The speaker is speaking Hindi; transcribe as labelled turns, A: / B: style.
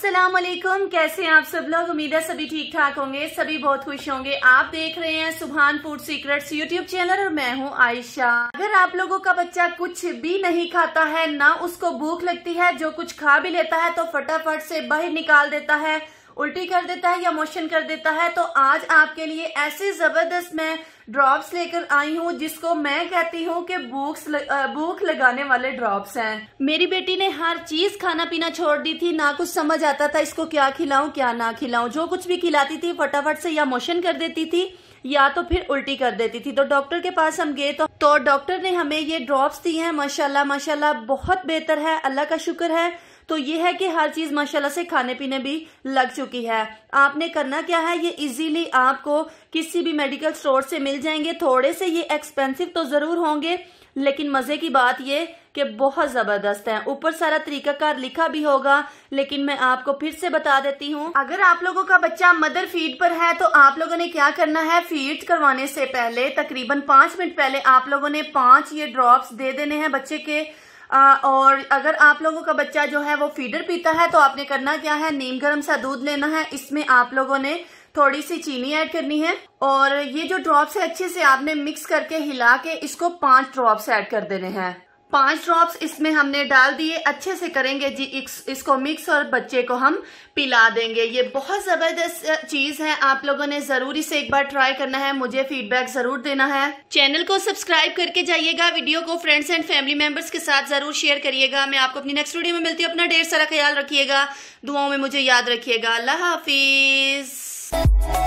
A: अस्सलाम वालेकुम कैसे हैं आप सब लोग उम्मीद है सभी ठीक ठाक होंगे सभी बहुत खुश होंगे आप देख रहे हैं सुभान फूड सीक्रेट्स यूट्यूब चैनल और मैं हूं आयशा अगर आप लोगों का बच्चा कुछ भी नहीं खाता है ना उसको भूख लगती है जो कुछ खा भी लेता है तो फटाफट से बाहर निकाल देता है उल्टी कर देता है या मोशन कर देता है तो आज आपके लिए ऐसे जबरदस्त मैं ड्रॉप्स लेकर आई हूँ जिसको मैं कहती हूँ कि भूख भूख लगाने वाले ड्रॉप्स हैं मेरी बेटी ने हर चीज खाना पीना छोड़ दी थी ना कुछ समझ आता था इसको क्या खिलाऊं क्या ना खिलाऊं जो कुछ भी खिलाती थी फटाफट से या मोशन कर देती थी या तो फिर उल्टी कर देती थी तो डॉक्टर के पास हम गए तो तो डॉक्टर ने हमें ये ड्रॉप्स दी हैं माशाल्लाह माशाल्लाह बहुत बेहतर है अल्लाह का शुक्र है तो ये है कि हर चीज़ माशाल्लाह से खाने पीने भी लग चुकी है आपने करना क्या है ये इजीली आपको किसी भी मेडिकल स्टोर से मिल जाएंगे थोड़े से ये एक्सपेंसिव तो ज़रूर होंगे लेकिन मज़े की बात ये कि बहुत ज़बरदस्त है ऊपर सारा तरीकाकार लिखा भी होगा लेकिन मैं आपको फिर से बता देती हूँ अगर आप लोगों का बच्चा मदर फीड पर है तो आप लोगों ने क्या करना है फीड करवाने से पहले तकरीबन पांच मिनट पहले आप लोगों ने पांच ये ड्रॉप्स दे देने हैं बच्चे के आ, और अगर आप लोगों का बच्चा जो है वो फीडर पीता है तो आपने करना क्या है नीम गर्म सा दूध लेना है इसमें आप लोगों ने थोड़ी सी चीनी ऐड करनी है और ये जो ड्रॉप्स है अच्छे से आपने मिक्स करके हिला के इसको पांच ड्रॉप्स ऐड कर देने हैं पांच ड्रॉप्स इसमें हमने डाल दिए अच्छे से करेंगे जी इस, इसको मिक्स और बच्चे को हम पिला देंगे ये बहुत ज़बरदस्त चीज़ है आप लोगों ने जरूरी से एक बार ट्राई करना है मुझे फीडबैक ज़रूर देना है चैनल को सब्सक्राइब करके जाइएगा वीडियो को फ्रेंड्स एंड फैमिली मेंबर्स के साथ ज़रूर शेयर करिएगा मैं आपको अपनी नेक्स्ट वीडियो में मिलती हूँ अपना ढेर सारा ख्याल रखिएगा दुआओं में मुझे याद रखिएगा अल्लाह हाफिज़